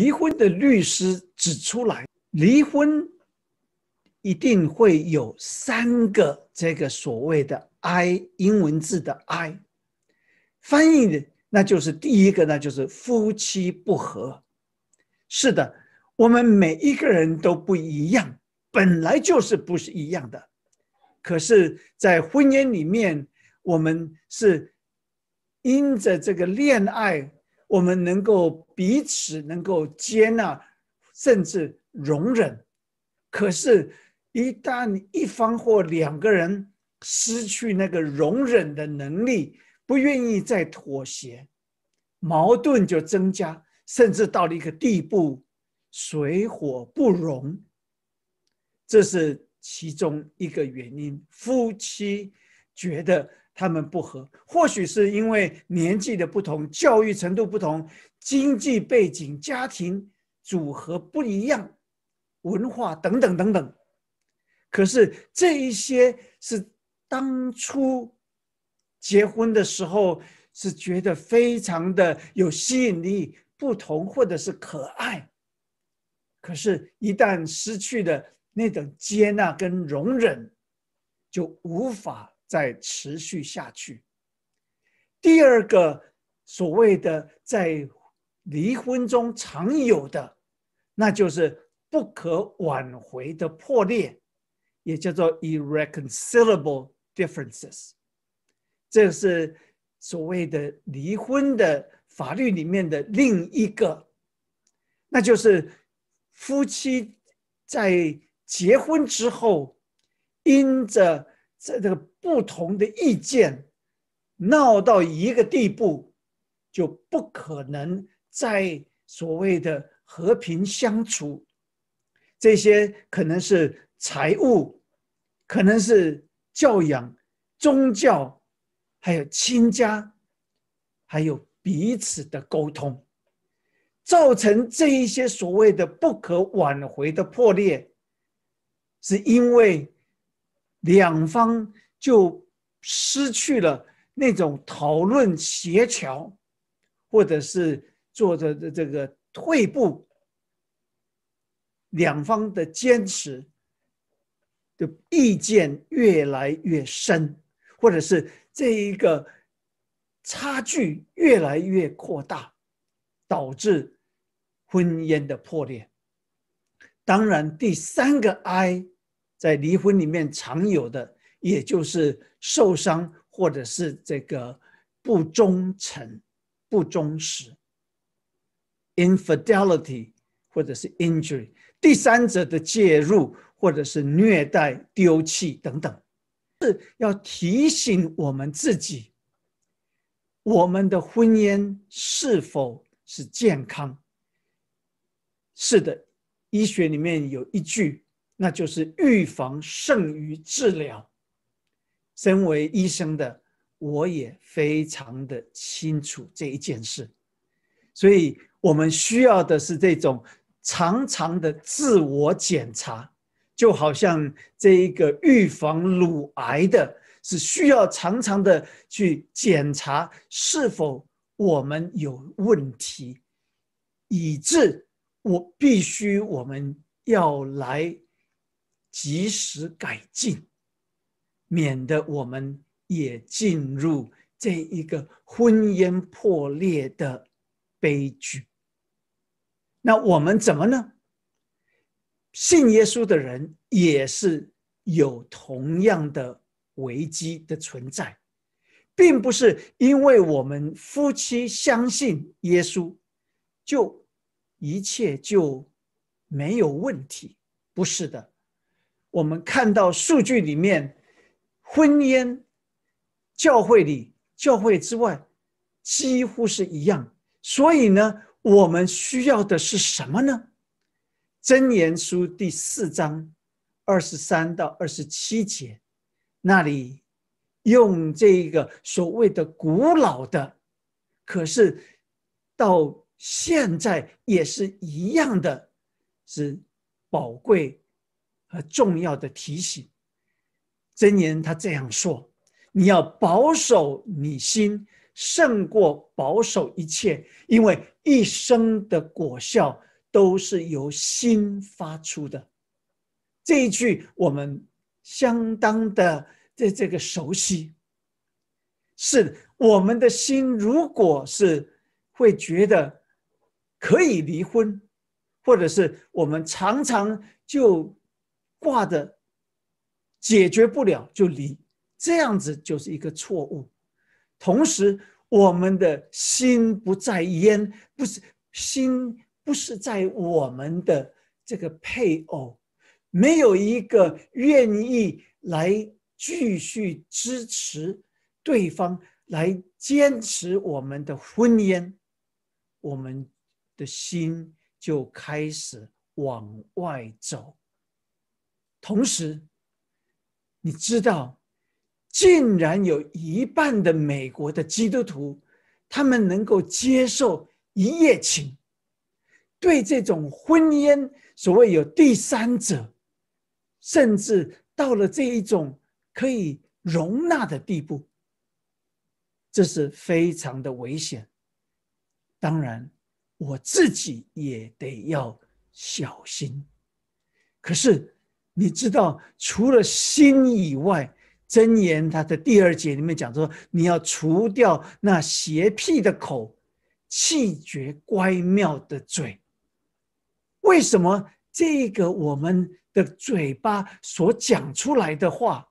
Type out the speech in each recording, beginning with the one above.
离婚的律师指出来，离婚一定会有三个这个所谓的 “i” 英文字的 “i”，翻译的那就是第一个呢，就是夫妻不和。是的，我们每一个人都不一样，本来就是不是一样的。可是，在婚姻里面，我们是因着这个恋爱。我们能够彼此能够接纳，甚至容忍，可是，一旦一方或两个人失去那个容忍的能力，不愿意再妥协，矛盾就增加，甚至到了一个地步，水火不容。这是其中一个原因。夫妻觉得。他们不和，或许是因为年纪的不同、教育程度不同、经济背景、家庭组合不一样、文化等等等等。可是这一些是当初结婚的时候是觉得非常的有吸引力、不同或者是可爱。可是，一旦失去的那种接纳跟容忍，就无法。再持续下去。第二个所谓的在离婚中常有的，那就是不可挽回的破裂，也叫做 irreconcilable differences。这是所谓的离婚的法律里面的另一个，那就是夫妻在结婚之后因着。在这个不同的意见闹到一个地步，就不可能在所谓的和平相处。这些可能是财务，可能是教养、宗教，还有亲家，还有彼此的沟通，造成这一些所谓的不可挽回的破裂，是因为。两方就失去了那种讨论协调，或者是做的这个退步，两方的坚持，的意见越来越深，或者是这一个差距越来越扩大，导致婚姻的破裂。当然，第三个 I。在离婚里面常有的，也就是受伤或者是这个不忠诚、不忠实、infidelity，或者是 injury，第三者的介入或者是虐待、丢弃等等，是要提醒我们自己，我们的婚姻是否是健康？是的，医学里面有一句。那就是预防胜于治疗。身为医生的我也非常的清楚这一件事，所以我们需要的是这种常常的自我检查，就好像这一个预防乳癌的，是需要常常的去检查是否我们有问题，以致我必须我们要来。及时改进，免得我们也进入这一个婚姻破裂的悲剧。那我们怎么呢？信耶稣的人也是有同样的危机的存在，并不是因为我们夫妻相信耶稣，就一切就没有问题。不是的。我们看到数据里面，婚姻、教会里、教会之外，几乎是一样。所以呢，我们需要的是什么呢？《真言书》第四章二十三到二十七节，那里用这个所谓的古老的，可是到现在也是一样的，是宝贵。和重要的提醒，真言他这样说：“你要保守你心，胜过保守一切，因为一生的果效都是由心发出的。”这一句我们相当的对这个熟悉，是我们的心如果是会觉得可以离婚，或者是我们常常就。挂的解决不了就离，这样子就是一个错误。同时，我们的心不在焉，不是心不是在我们的这个配偶，没有一个愿意来继续支持对方，来坚持我们的婚姻，我们的心就开始往外走。同时，你知道，竟然有一半的美国的基督徒，他们能够接受一夜情，对这种婚姻所谓有第三者，甚至到了这一种可以容纳的地步，这是非常的危险。当然，我自己也得要小心，可是。你知道，除了心以外，《真言》它的第二节里面讲说，你要除掉那邪僻的口，气绝乖妙的嘴。为什么这个我们的嘴巴所讲出来的话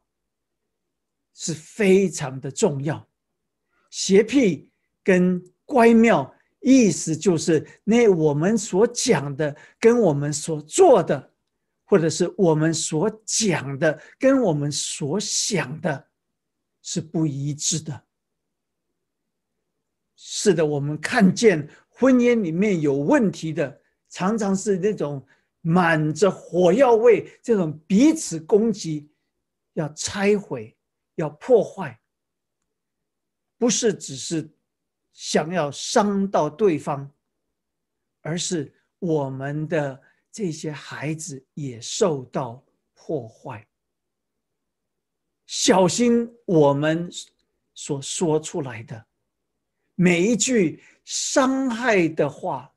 是非常的重要？邪僻跟乖妙，意思就是那我们所讲的跟我们所做的。或者是我们所讲的跟我们所想的，是不一致的。是的，我们看见婚姻里面有问题的，常常是那种满着火药味，这种彼此攻击，要拆毁，要破坏，不是只是想要伤到对方，而是我们的。这些孩子也受到破坏。小心我们所说出来的每一句伤害的话，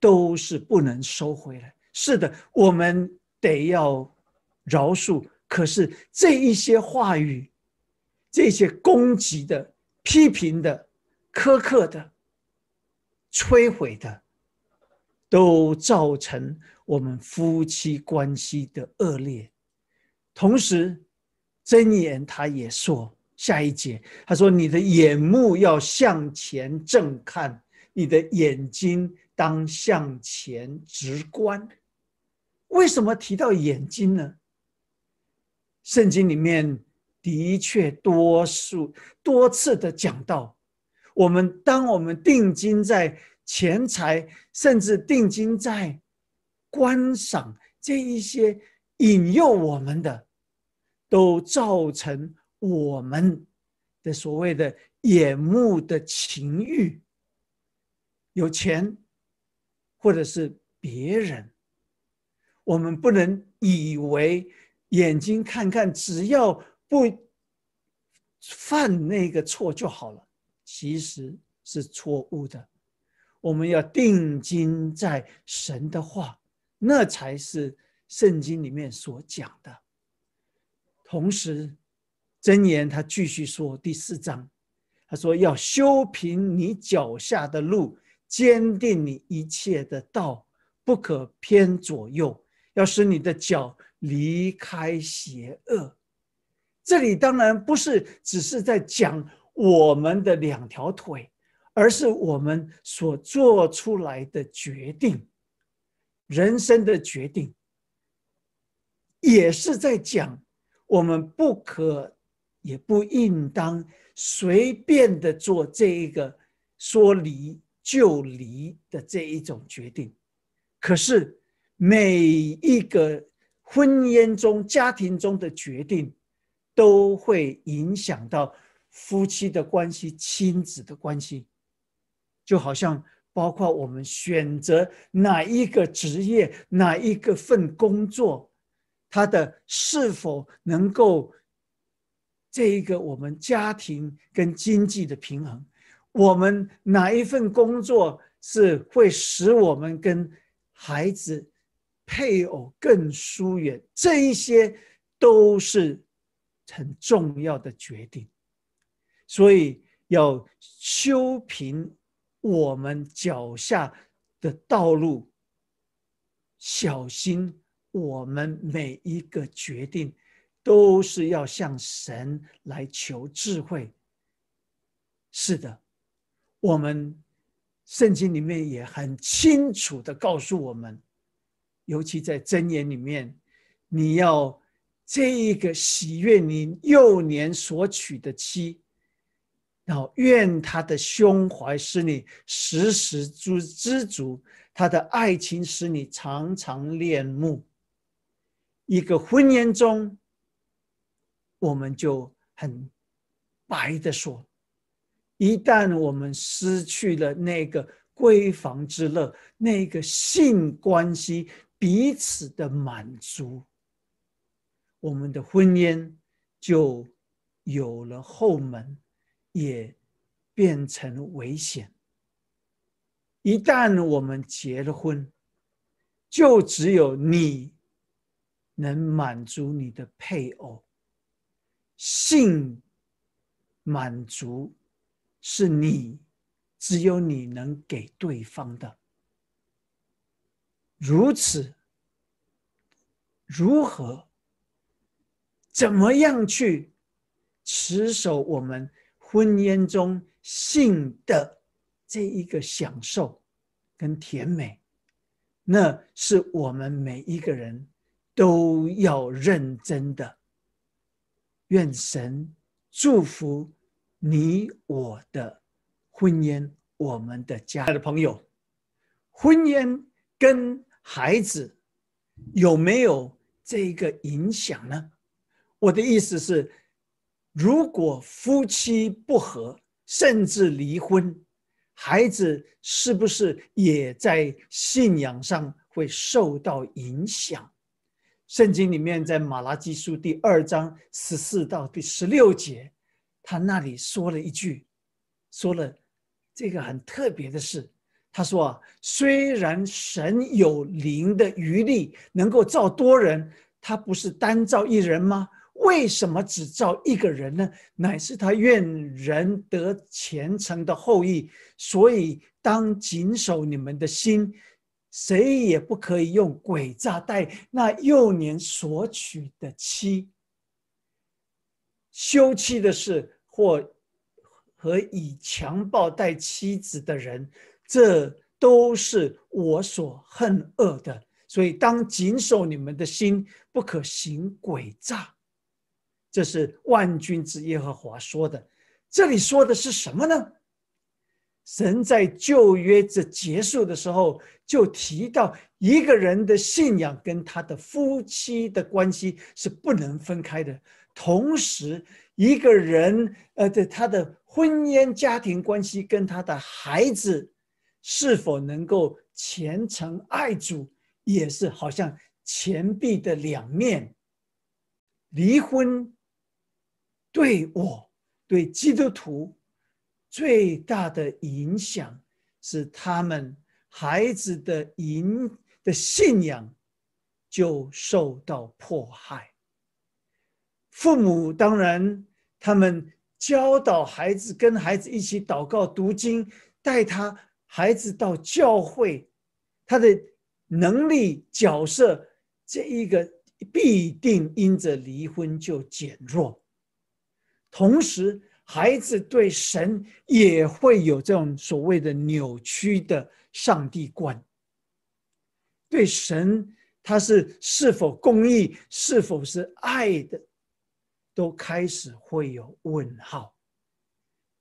都是不能收回来。是的，我们得要饶恕。可是这一些话语，这些攻击的、批评的、苛刻的、摧毁的。都造成我们夫妻关系的恶劣。同时，箴言他也说，下一节他说：“你的眼目要向前正看，你的眼睛当向前直观。”为什么提到眼睛呢？圣经里面的确多数多次的讲到，我们当我们定睛在。钱财，甚至定金，在观赏这一些引诱我们的，都造成我们的所谓的眼目的情欲。有钱，或者是别人，我们不能以为眼睛看看，只要不犯那个错就好了，其实是错误的。我们要定睛在神的话，那才是圣经里面所讲的。同时，真言他继续说第四章，他说要修平你脚下的路，坚定你一切的道，不可偏左右，要使你的脚离开邪恶。这里当然不是只是在讲我们的两条腿。而是我们所做出来的决定，人生的决定，也是在讲我们不可也不应当随便的做这一个说离就离的这一种决定。可是每一个婚姻中、家庭中的决定，都会影响到夫妻的关系、亲子的关系。就好像包括我们选择哪一个职业、哪一个份工作，它的是否能够这一个我们家庭跟经济的平衡，我们哪一份工作是会使我们跟孩子、配偶更疏远，这一些都是很重要的决定，所以要修平。我们脚下的道路，小心。我们每一个决定都是要向神来求智慧。是的，我们圣经里面也很清楚的告诉我们，尤其在箴言里面，你要这一个喜悦你幼年所娶的妻。愿他的胸怀使你时时知知足，他的爱情使你常常恋慕。一个婚姻中，我们就很白的说，一旦我们失去了那个闺房之乐，那个性关系彼此的满足，我们的婚姻就有了后门。也变成危险。一旦我们结了婚，就只有你能满足你的配偶。性满足是你，只有你能给对方的。如此，如何？怎么样去持守我们？婚姻中性的这一个享受，跟甜美，那是我们每一个人都要认真的。愿神祝福你我的婚姻，我们的家。的朋友，婚姻跟孩子有没有这个影响呢？我的意思是。如果夫妻不和，甚至离婚，孩子是不是也在信仰上会受到影响？圣经里面在马拉基书第二章十四到第十六节，他那里说了一句，说了这个很特别的事。他说啊，虽然神有灵的余力，能够造多人，他不是单造一人吗？为什么只造一个人呢？乃是他愿人得前程的后裔。所以，当谨守你们的心，谁也不可以用诡诈待那幼年所娶的妻。休妻的事，或和以强暴待妻子的人，这都是我所恨恶的。所以，当谨守你们的心，不可行诡诈。这是万军之耶和华说的。这里说的是什么呢？神在旧约这结束的时候就提到，一个人的信仰跟他的夫妻的关系是不能分开的。同时，一个人呃的他的婚姻家庭关系跟他的孩子是否能够虔诚爱主，也是好像钱币的两面，离婚。对我对基督徒最大的影响是，他们孩子的信的信仰就受到迫害。父母当然，他们教导孩子，跟孩子一起祷告、读经，带他孩子到教会，他的能力、角色这一个必定因着离婚就减弱。同时，孩子对神也会有这种所谓的扭曲的上帝观。对神，他是是否公义、是否是爱的，都开始会有问号。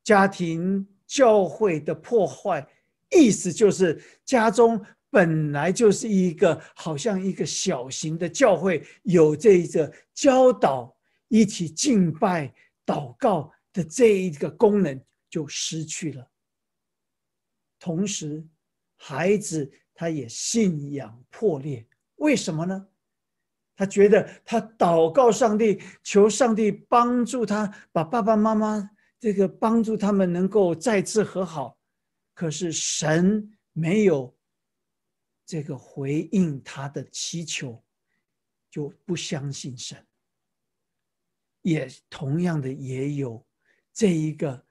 家庭教会的破坏，意思就是家中本来就是一个好像一个小型的教会，有这个教导、一起敬拜。祷告的这一个功能就失去了，同时孩子他也信仰破裂，为什么呢？他觉得他祷告上帝，求上帝帮助他，把爸爸妈妈这个帮助他们能够再次和好，可是神没有这个回应他的祈求，就不相信神。也同样的也有这一个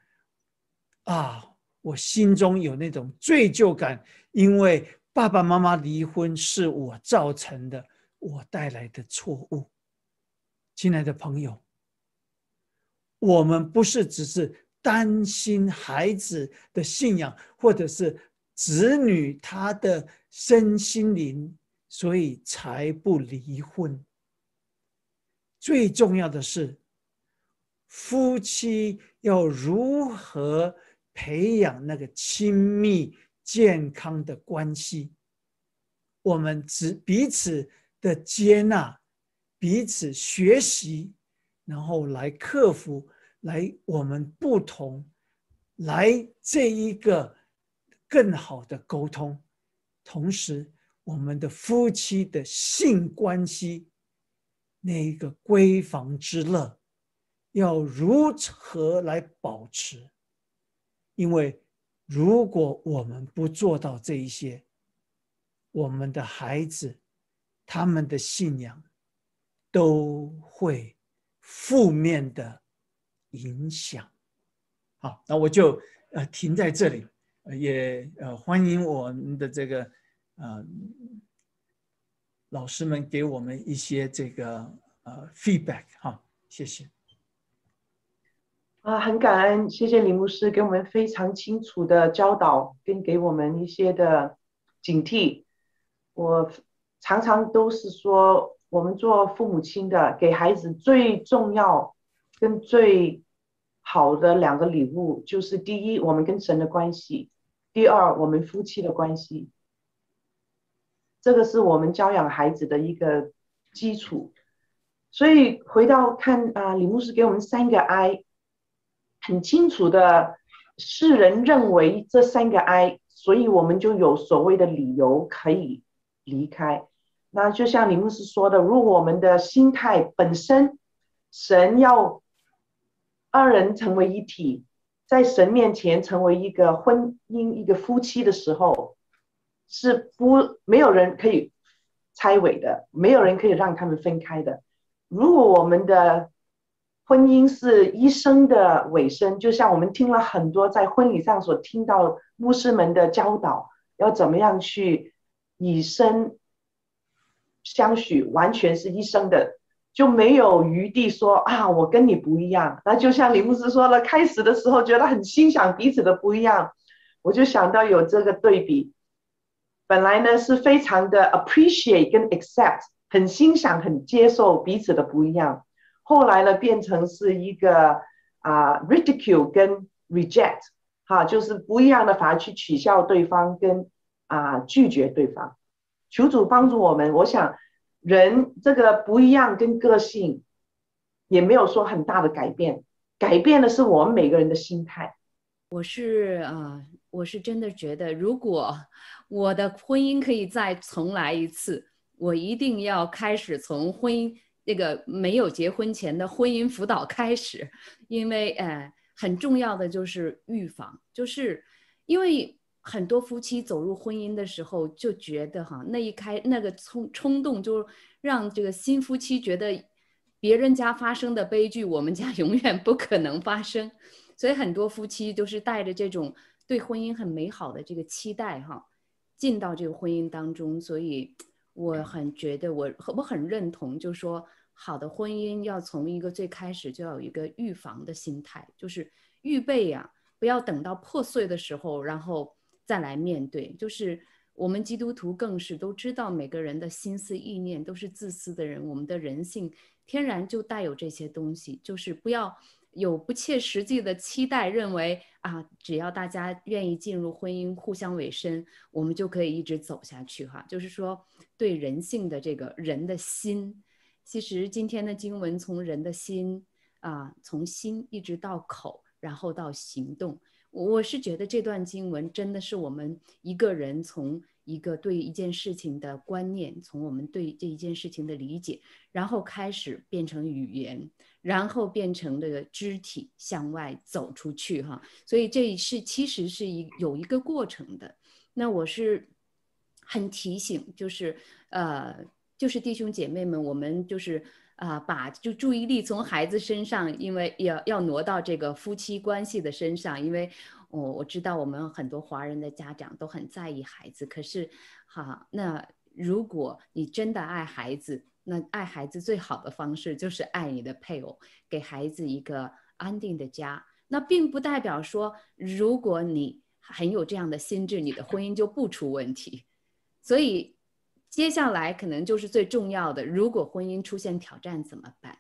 啊，我心中有那种罪疚感，因为爸爸妈妈离婚是我造成的，我带来的错误。亲爱的朋友，我们不是只是担心孩子的信仰，或者是子女他的身心灵，所以才不离婚。最重要的是，夫妻要如何培养那个亲密、健康的关系？我们只彼此的接纳，彼此学习，然后来克服来我们不同，来这一个更好的沟通。同时，我们的夫妻的性关系。那一个闺房之乐要如何来保持？因为如果我们不做到这一些，我们的孩子他们的信仰都会负面的影响。好，那我就呃停在这里，也呃欢迎我们的这个啊。老师们给我们一些这个呃 feedback 哈，谢谢。啊，很感恩，谢谢李牧师给我们非常清楚的教导，跟给我们一些的警惕。我常常都是说，我们做父母亲的，给孩子最重要跟最好的两个礼物，就是第一，我们跟神的关系；第二，我们夫妻的关系。这个是我们教养孩子的一个基础，所以回到看啊，李牧师给我们三个 I，很清楚的世人认为这三个 I，所以我们就有所谓的理由可以离开。那就像李牧师说的，如果我们的心态本身，神要二人成为一体，在神面前成为一个婚姻一个夫妻的时候。是不没有人可以拆尾的，没有人可以让他们分开的。如果我们的婚姻是一生的尾声，就像我们听了很多在婚礼上所听到牧师们的教导，要怎么样去以身相许，完全是一生的，就没有余地说啊，我跟你不一样。那就像李牧师说了，开始的时候觉得很欣赏彼此的不一样，我就想到有这个对比。本来呢是非常的 appreciate 跟 accept，很欣赏、很接受彼此的不一样，后来呢变成是一个啊 ridicule 跟 reject，哈，就是不一样的法去取笑对方跟啊拒绝对方。求主帮助我们，我想人这个不一样跟个性也没有说很大的改变，改变的是我们每个人的心态。我是啊，我是真的觉得，如果我的婚姻可以再重来一次，我一定要开始从婚姻那个没有结婚前的婚姻辅导开始，因为呃，很重要的就是预防，就是因为很多夫妻走入婚姻的时候就觉得哈，那一开那个冲冲动，就让这个新夫妻觉得，别人家发生的悲剧，我们家永远不可能发生。所以很多夫妻都是带着这种对婚姻很美好的这个期待哈，进到这个婚姻当中。所以我很觉得我我很认同，就是说好的婚姻要从一个最开始就要有一个预防的心态，就是预备呀，不要等到破碎的时候然后再来面对。就是我们基督徒更是都知道，每个人的心思意念都是自私的人，我们的人性天然就带有这些东西，就是不要。有不切实际的期待，认为啊，只要大家愿意进入婚姻，互相委身，我们就可以一直走下去，哈。就是说，对人性的这个人的心，其实今天的经文从人的心啊，从心一直到口，然后到行动，我是觉得这段经文真的是我们一个人从。一个对一件事情的观念，从我们对这一件事情的理解，然后开始变成语言，然后变成这个肢体向外走出去哈。所以这是其实是一有一个过程的。那我是很提醒，就是呃，就是弟兄姐妹们，我们就是。啊，把就注意力从孩子身上，因为要要挪到这个夫妻关系的身上。因为，我我知道我们很多华人的家长都很在意孩子，可是，哈，那如果你真的爱孩子，那爱孩子最好的方式就是爱你的配偶，给孩子一个安定的家。那并不代表说，如果你很有这样的心智，你的婚姻就不出问题。所以。接下来可能就是最重要的，如果婚姻出现挑战怎么办？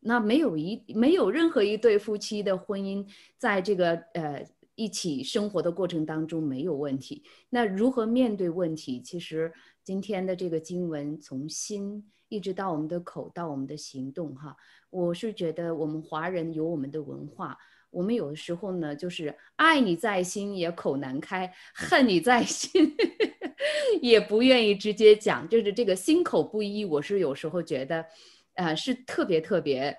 那没有一没有任何一对夫妻的婚姻在这个呃一起生活的过程当中没有问题。那如何面对问题？其实今天的这个经文从心一直到我们的口到我们的行动哈，我是觉得我们华人有我们的文化，我们有的时候呢就是爱你在心也口难开，恨你在心。也不愿意直接讲，就是这个心口不一，我是有时候觉得，呃，是特别特别，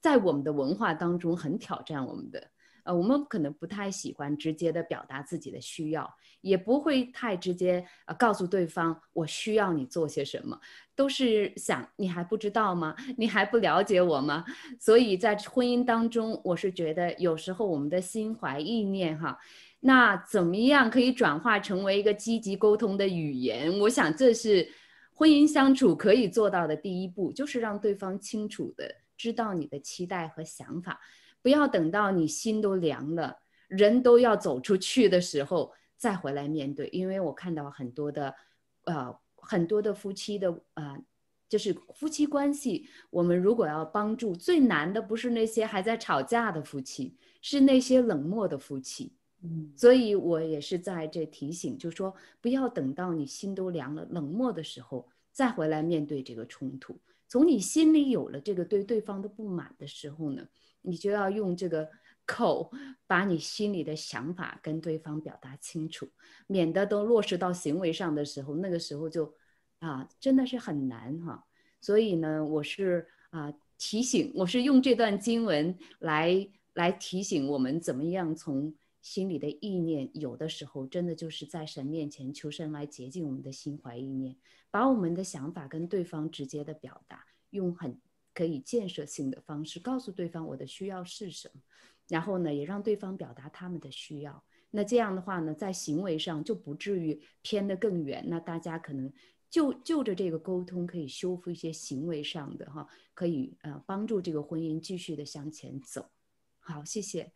在我们的文化当中很挑战我们的。呃，我们可能不太喜欢直接的表达自己的需要，也不会太直接呃告诉对方我需要你做些什么，都是想你还不知道吗？你还不了解我吗？所以在婚姻当中，我是觉得有时候我们的心怀意念哈。那怎么样可以转化成为一个积极沟通的语言？我想这是婚姻相处可以做到的第一步，就是让对方清楚的知道你的期待和想法，不要等到你心都凉了，人都要走出去的时候再回来面对。因为我看到很多的，呃，很多的夫妻的，呃，就是夫妻关系，我们如果要帮助，最难的不是那些还在吵架的夫妻，是那些冷漠的夫妻。所以，我也是在这提醒，就说不要等到你心都凉了、冷漠的时候再回来面对这个冲突。从你心里有了这个对对方的不满的时候呢，你就要用这个口把你心里的想法跟对方表达清楚，免得都落实到行为上的时候，那个时候就啊，真的是很难哈。所以呢，我是啊提醒，我是用这段经文来来提醒我们怎么样从。心里的意念，有的时候真的就是在神面前求神来洁净我们的心怀意念，把我们的想法跟对方直接的表达，用很可以建设性的方式告诉对方我的需要是什么，然后呢，也让对方表达他们的需要。那这样的话呢，在行为上就不至于偏得更远。那大家可能就就着这个沟通，可以修复一些行为上的哈，可以呃帮助这个婚姻继续的向前走。好，谢谢。